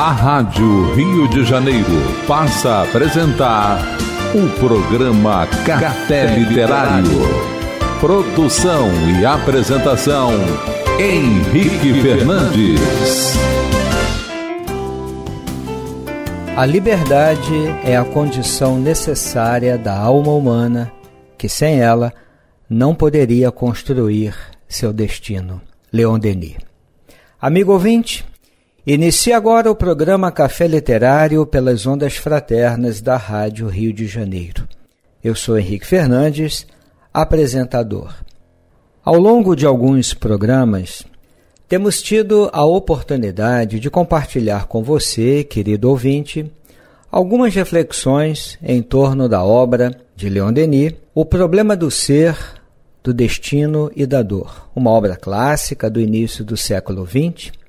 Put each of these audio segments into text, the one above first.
A Rádio Rio de Janeiro passa a apresentar o programa Café Literário. Produção e apresentação Henrique Fernandes. A liberdade é a condição necessária da alma humana, que sem ela não poderia construir seu destino. Leon Denis. Amigo ouvinte, Inicia agora o programa Café Literário pelas ondas fraternas da Rádio Rio de Janeiro. Eu sou Henrique Fernandes, apresentador. Ao longo de alguns programas, temos tido a oportunidade de compartilhar com você, querido ouvinte, algumas reflexões em torno da obra de Leon Denis, O Problema do Ser, do Destino e da Dor, uma obra clássica do início do século XX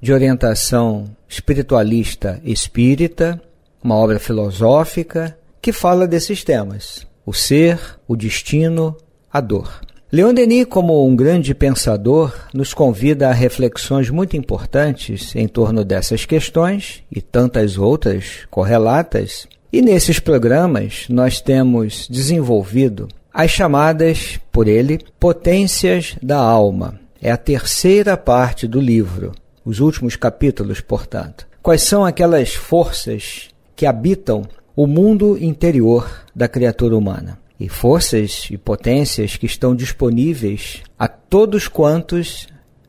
de orientação espiritualista espírita, uma obra filosófica que fala desses temas: o ser, o destino, a dor. Leon Denis, como um grande pensador, nos convida a reflexões muito importantes em torno dessas questões e tantas outras correlatas. E nesses programas nós temos desenvolvido as chamadas por ele potências da alma. É a terceira parte do livro os últimos capítulos, portanto. Quais são aquelas forças que habitam o mundo interior da criatura humana? E forças e potências que estão disponíveis a todos quantos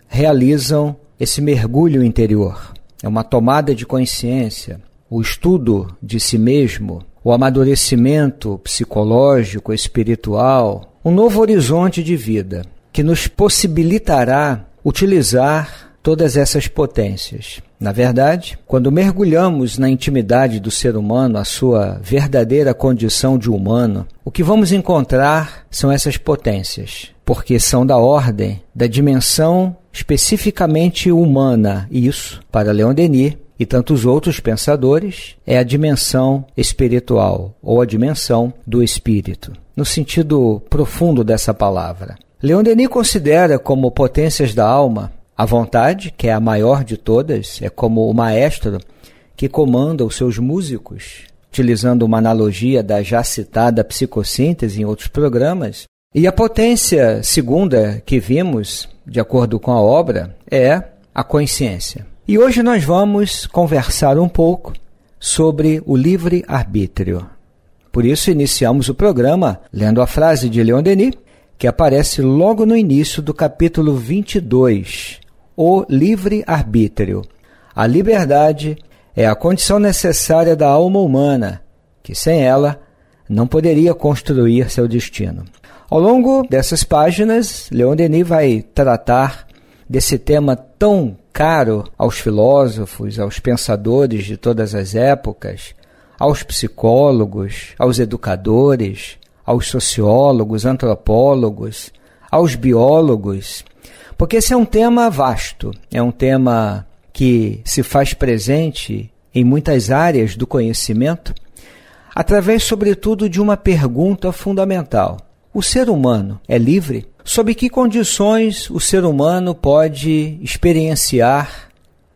realizam esse mergulho interior. É uma tomada de consciência, o estudo de si mesmo, o amadurecimento psicológico, espiritual, um novo horizonte de vida que nos possibilitará utilizar todas essas potências. Na verdade, quando mergulhamos na intimidade do ser humano, a sua verdadeira condição de humano, o que vamos encontrar são essas potências, porque são da ordem, da dimensão especificamente humana, isso, para Leon Denis e tantos outros pensadores, é a dimensão espiritual ou a dimensão do espírito, no sentido profundo dessa palavra. Leon Denis considera como potências da alma a vontade, que é a maior de todas, é como o maestro que comanda os seus músicos, utilizando uma analogia da já citada psicossíntese em outros programas. E a potência segunda que vimos, de acordo com a obra, é a consciência. E hoje nós vamos conversar um pouco sobre o livre-arbítrio. Por isso, iniciamos o programa lendo a frase de Leon Denis, que aparece logo no início do capítulo 22 o livre-arbítrio. A liberdade é a condição necessária da alma humana, que sem ela não poderia construir seu destino. Ao longo dessas páginas, Leon Denis vai tratar desse tema tão caro aos filósofos, aos pensadores de todas as épocas, aos psicólogos, aos educadores, aos sociólogos, antropólogos, aos biólogos porque esse é um tema vasto, é um tema que se faz presente em muitas áreas do conhecimento, através, sobretudo, de uma pergunta fundamental: O ser humano é livre? Sob que condições o ser humano pode experienciar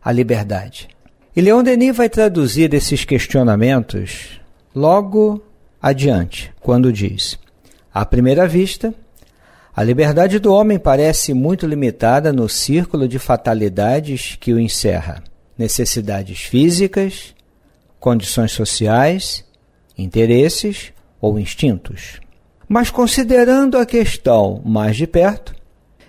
a liberdade? E Leon Denis vai traduzir esses questionamentos logo adiante, quando diz: À primeira vista, a liberdade do homem parece muito limitada no círculo de fatalidades que o encerra: necessidades físicas, condições sociais, interesses ou instintos. Mas considerando a questão mais de perto,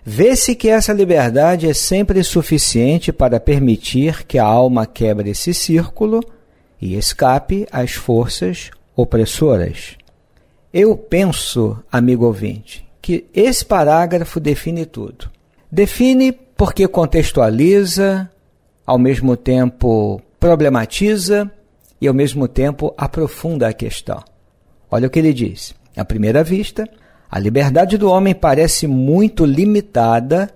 vê-se que essa liberdade é sempre suficiente para permitir que a alma quebre esse círculo e escape às forças opressoras. Eu penso, amigo ouvinte, que esse parágrafo define tudo. Define porque contextualiza, ao mesmo tempo problematiza e ao mesmo tempo aprofunda a questão. Olha o que ele diz. À primeira vista, a liberdade do homem parece muito limitada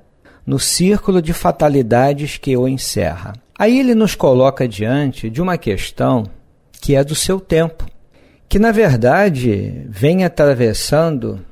no círculo de fatalidades que o encerra. Aí ele nos coloca diante de uma questão que é do seu tempo, que na verdade vem atravessando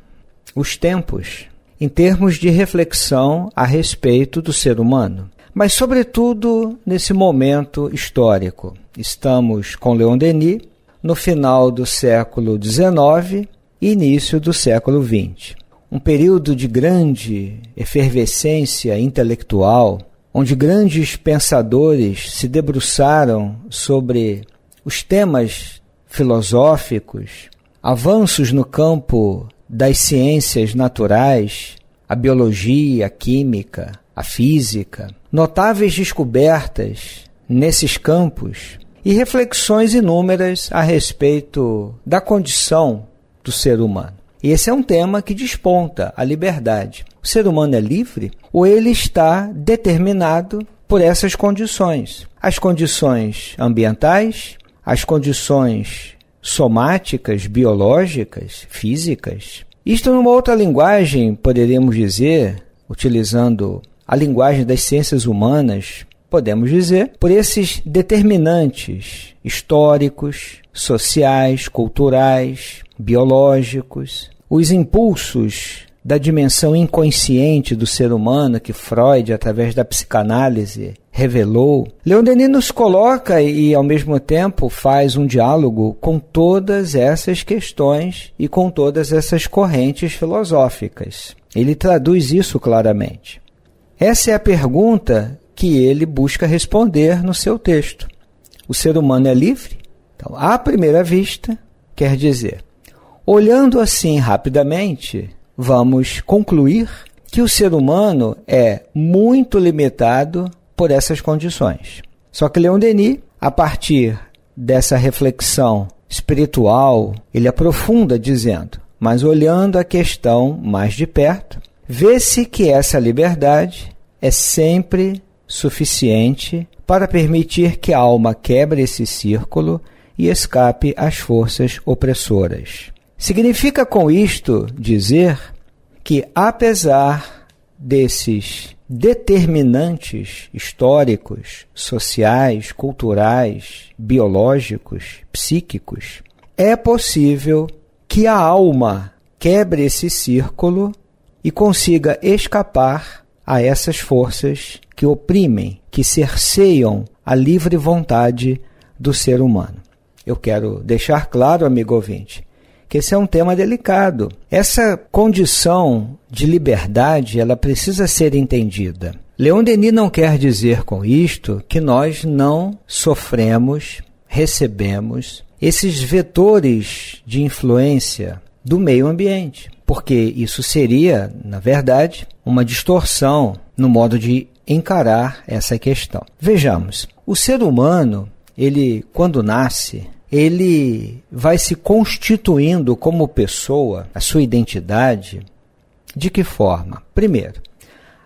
os tempos, em termos de reflexão a respeito do ser humano. Mas, sobretudo, nesse momento histórico. Estamos com Leon Denis no final do século XIX e início do século XX. Um período de grande efervescência intelectual, onde grandes pensadores se debruçaram sobre os temas filosóficos, avanços no campo das ciências naturais, a biologia, a química, a física, notáveis descobertas nesses campos e reflexões inúmeras a respeito da condição do ser humano. E esse é um tema que desponta a liberdade. O ser humano é livre ou ele está determinado por essas condições? As condições ambientais, as condições somáticas, biológicas, físicas. Isto, numa outra linguagem, poderemos dizer, utilizando a linguagem das ciências humanas, podemos dizer, por esses determinantes históricos, sociais, culturais, biológicos, os impulsos da dimensão inconsciente do ser humano que Freud, através da psicanálise, revelou, Leon Denis nos coloca e, ao mesmo tempo, faz um diálogo com todas essas questões e com todas essas correntes filosóficas. Ele traduz isso claramente. Essa é a pergunta que ele busca responder no seu texto. O ser humano é livre? Então, à primeira vista, quer dizer, olhando assim rapidamente, vamos concluir que o ser humano é muito limitado por essas condições. Só que Leon Denis, a partir dessa reflexão espiritual, ele aprofunda dizendo: mas olhando a questão mais de perto, vê-se que essa liberdade é sempre suficiente para permitir que a alma quebre esse círculo e escape às forças opressoras. Significa com isto dizer que, apesar desses determinantes históricos, sociais, culturais, biológicos, psíquicos, é possível que a alma quebre esse círculo e consiga escapar a essas forças que oprimem, que cerceiam a livre vontade do ser humano. Eu quero deixar claro, amigo ouvinte, que esse é um tema delicado. Essa condição de liberdade, ela precisa ser entendida. Leon Denis não quer dizer com isto que nós não sofremos, recebemos esses vetores de influência do meio ambiente, porque isso seria, na verdade, uma distorção no modo de encarar essa questão. Vejamos, o ser humano, ele quando nasce, ele vai se constituindo como pessoa, a sua identidade, de que forma? Primeiro,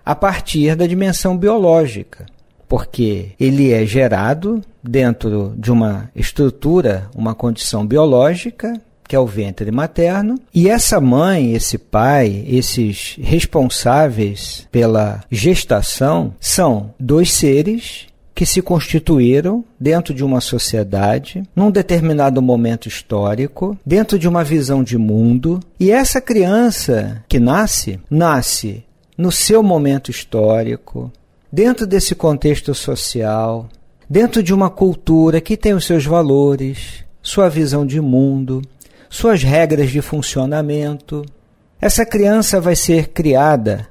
a partir da dimensão biológica, porque ele é gerado dentro de uma estrutura, uma condição biológica, que é o ventre materno, e essa mãe, esse pai, esses responsáveis pela gestação são dois seres que se constituíram dentro de uma sociedade, num determinado momento histórico, dentro de uma visão de mundo, e essa criança que nasce, nasce no seu momento histórico, dentro desse contexto social, dentro de uma cultura que tem os seus valores, sua visão de mundo, suas regras de funcionamento. Essa criança vai ser criada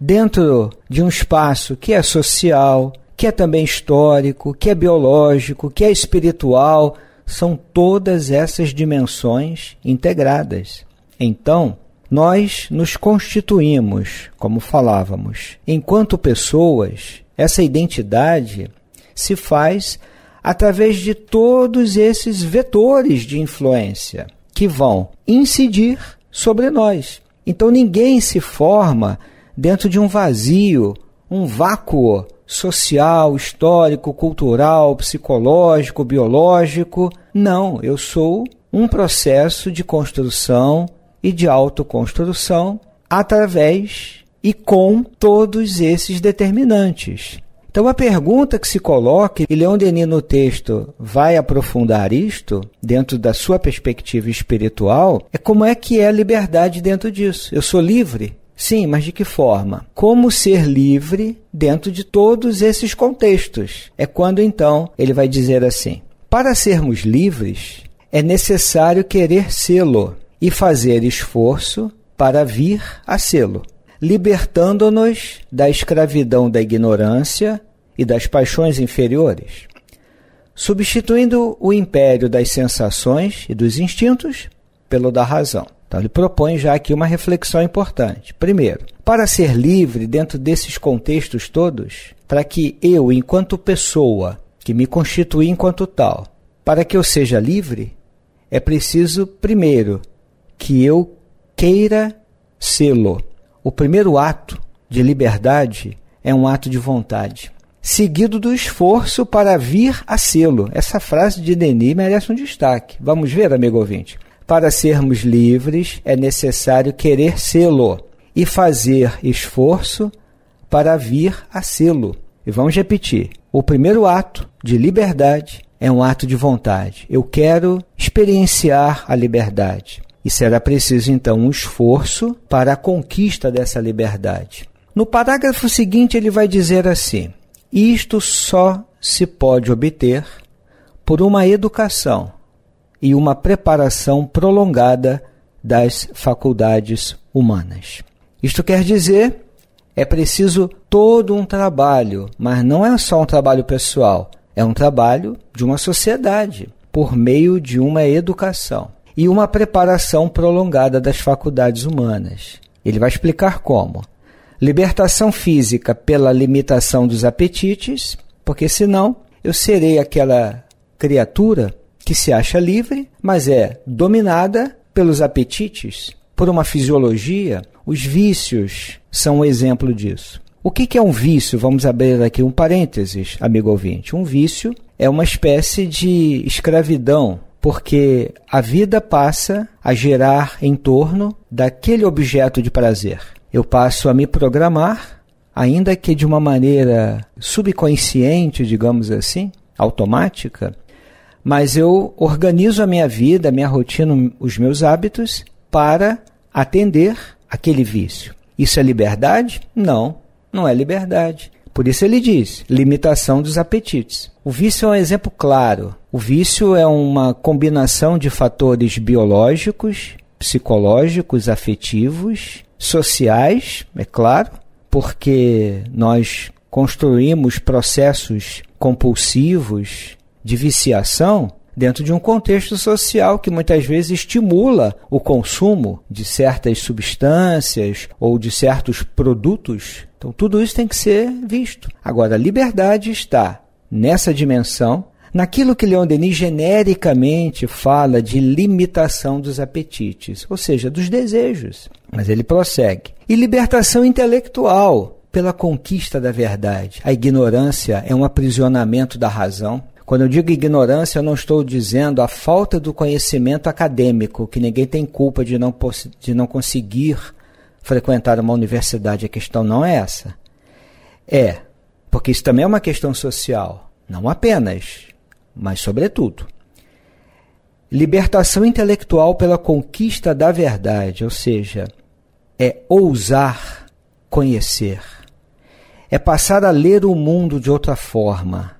dentro de um espaço que é social, que é também histórico, que é biológico, que é espiritual, são todas essas dimensões integradas. Então, nós nos constituímos, como falávamos, enquanto pessoas, essa identidade se faz através de todos esses vetores de influência que vão incidir sobre nós. Então ninguém se forma dentro de um vazio, um vácuo social, histórico, cultural, psicológico, biológico. Não, eu sou um processo de construção e de autoconstrução através e com todos esses determinantes. Então, a pergunta que se coloca, e Leão Denis no texto vai aprofundar isto, dentro da sua perspectiva espiritual, é como é que é a liberdade dentro disso? Eu sou livre? Sim, mas de que forma? Como ser livre dentro de todos esses contextos? É quando então ele vai dizer assim: para sermos livres, é necessário querer sê-lo e fazer esforço para vir a sê-lo, libertando-nos da escravidão da ignorância e das paixões inferiores. Substituindo o império das sensações e dos instintos pelo da razão. Então, ele propõe já aqui uma reflexão importante. Primeiro, para ser livre dentro desses contextos todos, para que eu, enquanto pessoa, que me constitui enquanto tal, para que eu seja livre, é preciso, primeiro, que eu queira sê-lo. O primeiro ato de liberdade é um ato de vontade, seguido do esforço para vir a sê-lo. Essa frase de Denis merece um destaque. Vamos ver, amigo ouvinte. Para sermos livres, é necessário querer sê-lo e fazer esforço para vir a sê-lo. E vamos repetir: o primeiro ato de liberdade é um ato de vontade. Eu quero experienciar a liberdade. E será preciso então um esforço para a conquista dessa liberdade. No parágrafo seguinte, ele vai dizer assim: isto só se pode obter por uma educação e uma preparação prolongada das faculdades humanas. Isto quer dizer, é preciso todo um trabalho, mas não é só um trabalho pessoal, é um trabalho de uma sociedade, por meio de uma educação e uma preparação prolongada das faculdades humanas. Ele vai explicar como. Libertação física pela limitação dos apetites, porque senão eu serei aquela criatura que se acha livre, mas é dominada pelos apetites, por uma fisiologia. Os vícios são um exemplo disso. O que é um vício? Vamos abrir aqui um parênteses, amigo ouvinte. Um vício é uma espécie de escravidão, porque a vida passa a gerar em torno daquele objeto de prazer. Eu passo a me programar, ainda que de uma maneira subconsciente, digamos assim, automática, mas eu organizo a minha vida, a minha rotina, os meus hábitos para atender aquele vício. Isso é liberdade? Não, não é liberdade. Por isso ele diz: limitação dos apetites. O vício é um exemplo claro. O vício é uma combinação de fatores biológicos, psicológicos, afetivos, sociais, é claro, porque nós construímos processos compulsivos de viciação dentro de um contexto social que muitas vezes estimula o consumo de certas substâncias ou de certos produtos. Então, tudo isso tem que ser visto. Agora, a liberdade está nessa dimensão, naquilo que Leon Denis genericamente fala de limitação dos apetites, ou seja, dos desejos. Mas ele prossegue. E libertação intelectual, pela conquista da verdade. A ignorância é um aprisionamento da razão. Quando eu digo ignorância, eu não estou dizendo a falta do conhecimento acadêmico, que ninguém tem culpa de não, de não conseguir frequentar uma universidade. A questão não é essa. É, porque isso também é uma questão social, não apenas, mas sobretudo. Libertação intelectual pela conquista da verdade, ou seja, é ousar conhecer, é passar a ler o mundo de outra forma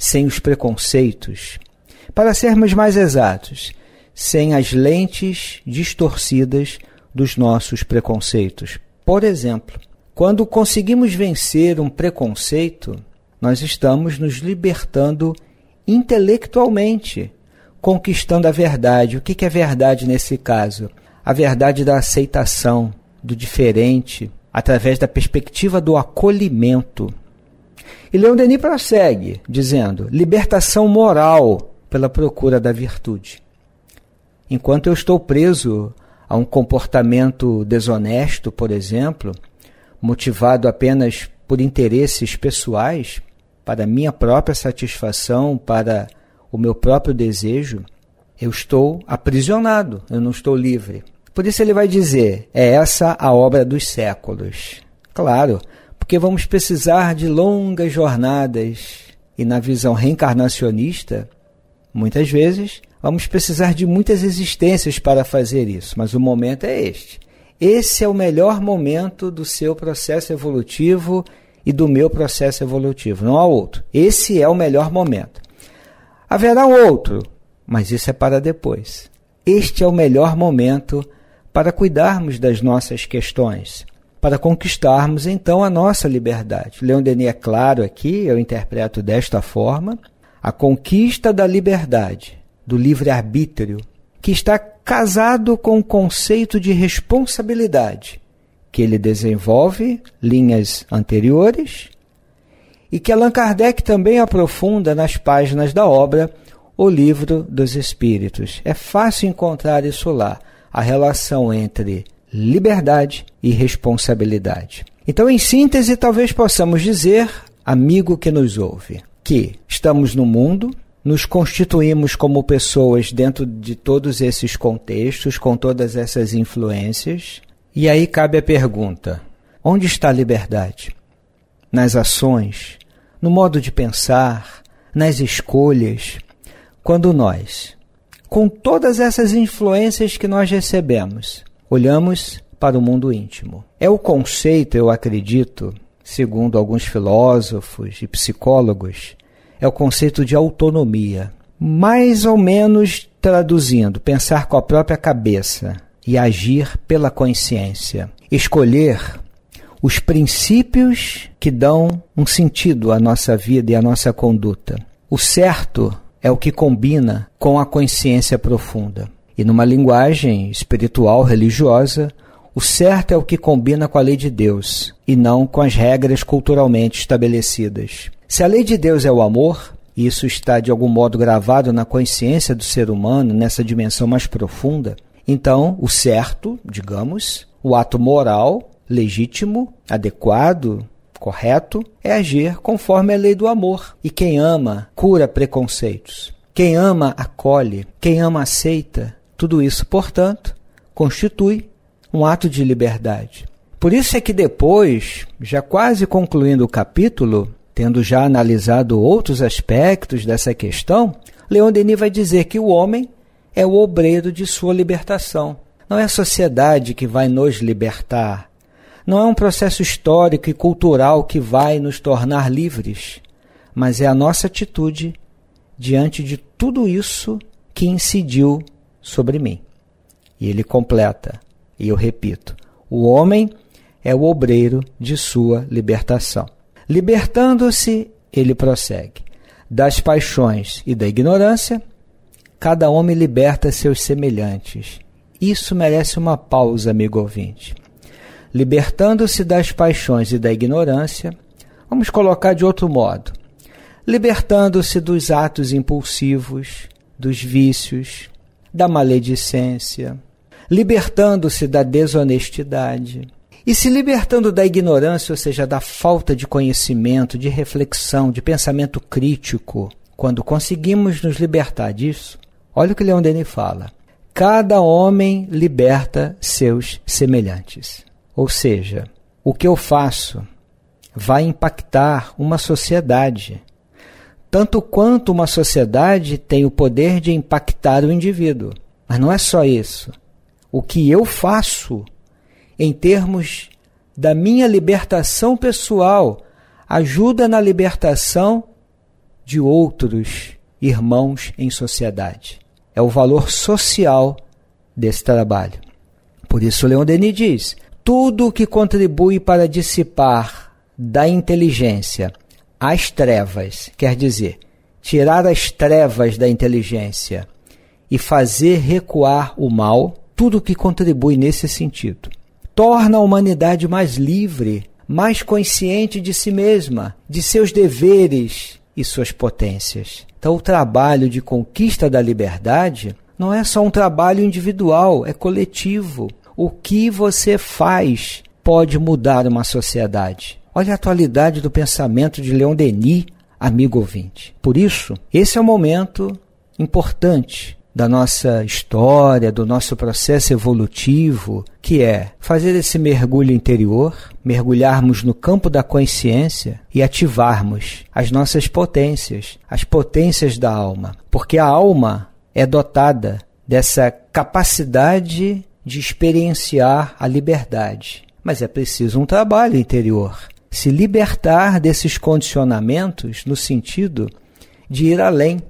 sem os preconceitos. Para sermos mais exatos, sem as lentes distorcidas dos nossos preconceitos. Por exemplo, quando conseguimos vencer um preconceito, nós estamos nos libertando intelectualmente, conquistando a verdade. O que é verdade nesse caso? A verdade da aceitação, do diferente, através da perspectiva do acolhimento. E Leon Denis prossegue, dizendo: libertação moral pela procura da virtude. Enquanto eu estou preso a um comportamento desonesto, por exemplo, motivado apenas por interesses pessoais, para minha própria satisfação, para o meu próprio desejo, eu estou aprisionado, eu não estou livre. Por isso ele vai dizer: é essa a obra dos séculos. Claro, porque vamos precisar de longas jornadas. E na visão reencarnacionista, muitas vezes, vamos precisar de muitas existências para fazer isso, mas o momento é este. Esse é o melhor momento do seu processo evolutivo e do meu processo evolutivo, não há outro. Esse é o melhor momento. Haverá outro, mas isso é para depois. Este é o melhor momento para cuidarmos das nossas questões, para conquistarmos então a nossa liberdade. Leon Denis é claro aqui, eu interpreto desta forma, a conquista da liberdade, do livre-arbítrio, que está casado com o conceito de responsabilidade, que ele desenvolve linhas anteriores e que Allan Kardec também aprofunda nas páginas da obra O Livro dos Espíritos. É fácil encontrar isso lá, a relação entre liberdade e responsabilidade. Então, em síntese, talvez possamos dizer, amigo que nos ouve, que estamos no mundo, nos constituímos como pessoas dentro de todos esses contextos, com todas essas influências. E aí cabe a pergunta: onde está a liberdade? Nas ações, no modo de pensar, nas escolhas. Quando nós, com todas essas influências que nós recebemos, olhamos para o mundo íntimo. É o conceito, eu acredito, segundo alguns filósofos e psicólogos, é o conceito de autonomia. Mais ou menos traduzindo, pensar com a própria cabeça e agir pela consciência. Escolher os princípios que dão um sentido à nossa vida e à nossa conduta. O certo é o que combina com a consciência profunda. E numa linguagem espiritual religiosa, o certo é o que combina com a lei de Deus e não com as regras culturalmente estabelecidas. Se a lei de Deus é o amor, e isso está de algum modo gravado na consciência do ser humano, nessa dimensão mais profunda, então o certo, digamos, o ato moral, legítimo, adequado, correto, é agir conforme a lei do amor. E quem ama cura preconceitos. Quem ama acolhe, quem ama aceita, tudo isso, portanto, constitui um ato de liberdade. Por isso é que depois, já quase concluindo o capítulo, tendo já analisado outros aspectos dessa questão, Leon Denis vai dizer que o homem é o obreiro de sua libertação. Não é a sociedade que vai nos libertar. Não é um processo histórico e cultural que vai nos tornar livres, mas é a nossa atitude diante de tudo isso que incidiu sobre mim. E ele completa, e eu repito: o homem é o obreiro de sua libertação. Libertando-se, ele prossegue: das paixões e da ignorância, cada homem liberta seus semelhantes. Isso merece uma pausa, amigo ouvinte. Libertando-se das paixões e da ignorância, vamos colocar de outro modo: libertando-se dos atos impulsivos, dos vícios, da maledicência, libertando-se da desonestidade. E se libertando da ignorância, ou seja, da falta de conhecimento, de reflexão, de pensamento crítico, quando conseguimos nos libertar disso, olha o que Leon Denis fala: cada homem liberta seus semelhantes. Ou seja, o que eu faço vai impactar uma sociedade, tanto quanto uma sociedade tem o poder de impactar o indivíduo. Mas não é só isso. O que eu faço em termos da minha libertação pessoal ajuda na libertação de outros irmãos em sociedade. É o valor social desse trabalho. Por isso, Leon Denis diz: tudo o que contribui para dissipar da inteligência as trevas, quer dizer, tirar as trevas da inteligência e fazer recuar o mal, tudo que contribui nesse sentido. Torna a humanidade mais livre, mais consciente de si mesma, de seus deveres e suas potências. Então, o trabalho de conquista da liberdade não é só um trabalho individual, é coletivo. O que você faz pode mudar uma sociedade. Olha a atualidade do pensamento de Leon Denis, amigo ouvinte. Por isso, esse é o momento importante da nossa história, do nosso processo evolutivo, que é fazer esse mergulho interior, mergulharmos no campo da consciência e ativarmos as nossas potências, as potências da alma, porque a alma é dotada dessa capacidade de experienciar a liberdade. Mas é preciso um trabalho interior se libertar desses condicionamentos no sentido de ir além.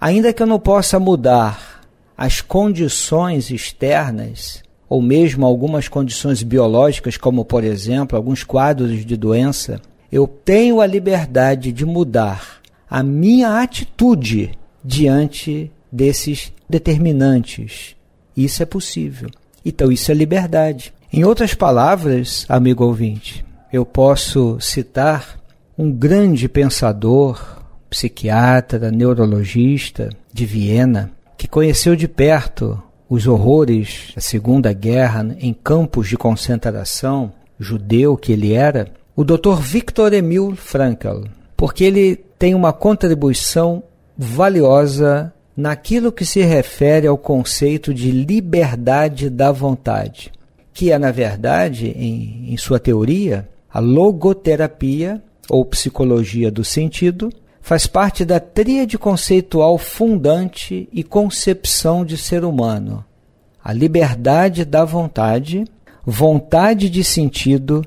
Ainda que eu não possa mudar as condições externas, ou mesmo algumas condições biológicas, como por exemplo alguns quadros de doença, eu tenho a liberdade de mudar a minha atitude diante desses determinantes. Isso é possível. Então, isso é liberdade. Em outras palavras, amigo ouvinte, eu posso citar um grande pensador, psiquiatra, neurologista de Viena, que conheceu de perto os horrores da Segunda Guerra em campos de concentração, judeu que ele era, o Dr. Viktor Emil Frankl, porque ele tem uma contribuição valiosa naquilo que se refere ao conceito de liberdade da vontade, que é, na verdade, em, em sua teoria, a logoterapia, ou psicologia do sentido, faz parte da tríade conceitual fundante e concepção de ser humano: a liberdade da vontade, vontade de sentido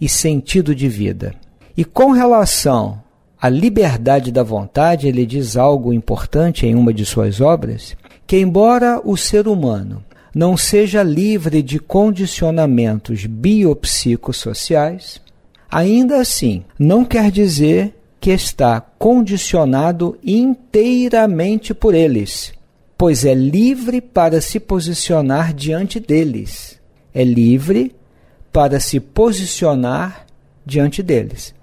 e sentido de vida. E com relação à liberdade da vontade, ele diz algo importante em uma de suas obras, que embora o ser humano não seja livre de condicionamentos biopsicossociais, Ainda assim, não quer dizer que está condicionado inteiramente por eles, pois é livre para se posicionar diante deles. É livre para se posicionar diante deles.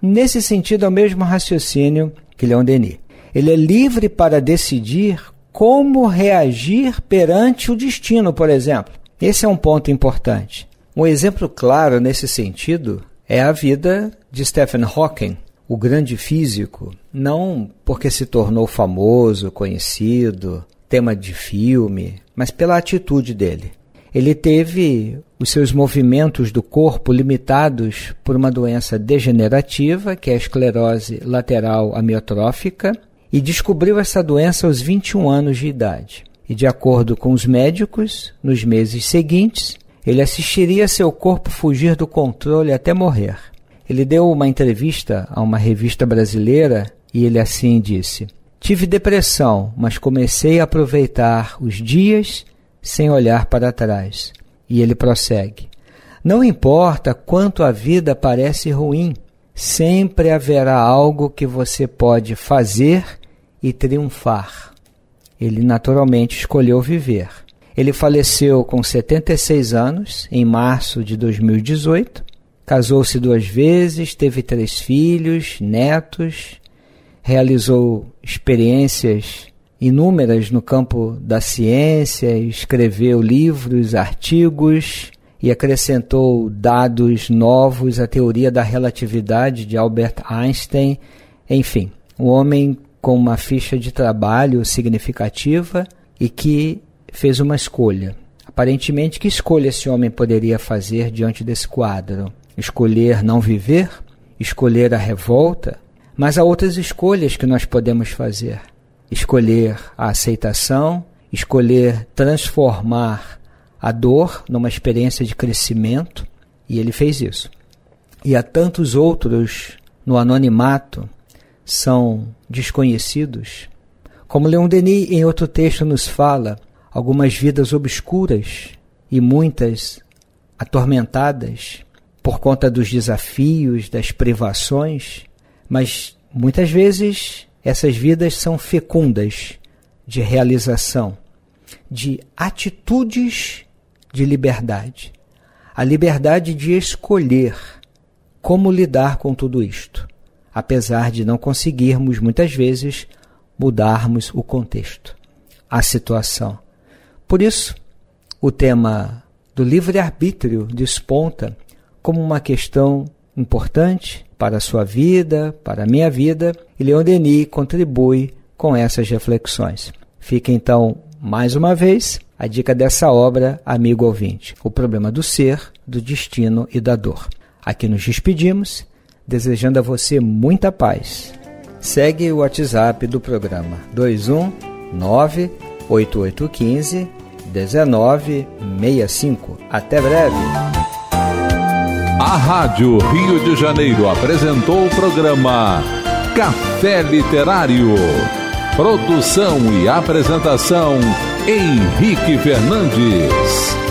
Nesse sentido, é o mesmo raciocínio que Leon Denis. Ele é livre para decidir como reagir perante o destino, por exemplo. Esse é um ponto importante. Um exemplo claro nesse sentido é a vida de Stephen Hawking, o grande físico, não porque se tornou famoso, conhecido, tema de filme, mas pela atitude dele. Ele teve os seus movimentos do corpo limitados por uma doença degenerativa, que é a esclerose lateral amiotrófica, e descobriu essa doença aos 21 anos de idade. E, de acordo com os médicos, nos meses seguintes, ele assistiria seu corpo fugir do controle até morrer. Ele deu uma entrevista a uma revista brasileira e ele assim disse: Tive depressão, mas comecei a aproveitar os dias sem olhar para trás. E ele prossegue: Não importa quanto a vida parece ruim, sempre haverá algo que você pode fazer e triunfar. Ele naturalmente escolheu viver. Ele faleceu com 76 anos, em março de 2018. Casou-se duas vezes, teve três filhos, netos, realizou experiências inúmeras no campo da ciência, escreveu livros, artigos e acrescentou dados novos à teoria da relatividade de Albert Einstein. Enfim, um homem com uma ficha de trabalho significativa e que fez uma escolha. Aparentemente, que escolha esse homem poderia fazer diante desse quadro? Escolher não viver? Escolher a revolta? Mas há outras escolhas que nós podemos fazer: escolher a aceitação, escolher transformar a dor numa experiência de crescimento, e ele fez isso. E há tantos outros no anonimato são desconhecidos. Como Leon Denis, em outro texto, nos fala, algumas vidas obscuras e muitas atormentadas por conta dos desafios, das privações, mas muitas vezes essas vidas são fecundas de realização, de atitudes de liberdade, a liberdade de escolher como lidar com tudo isto, apesar de não conseguirmos muitas vezes mudarmos o contexto, a situação por isso, o tema do livre-arbítrio desponta como uma questão importante para a sua vida, para a minha vida, e Leon Denis contribui com essas reflexões. Fica então, mais uma vez, a dica dessa obra, amigo ouvinte: O Problema do Ser, do Destino e da Dor. Aqui nos despedimos, desejando a você muita paz. Segue o WhatsApp do programa 219 8815 1965. Até breve. A Rádio Rio de Janeiro apresentou o programa Café Literário. Produção e apresentação Henrique Fernandes.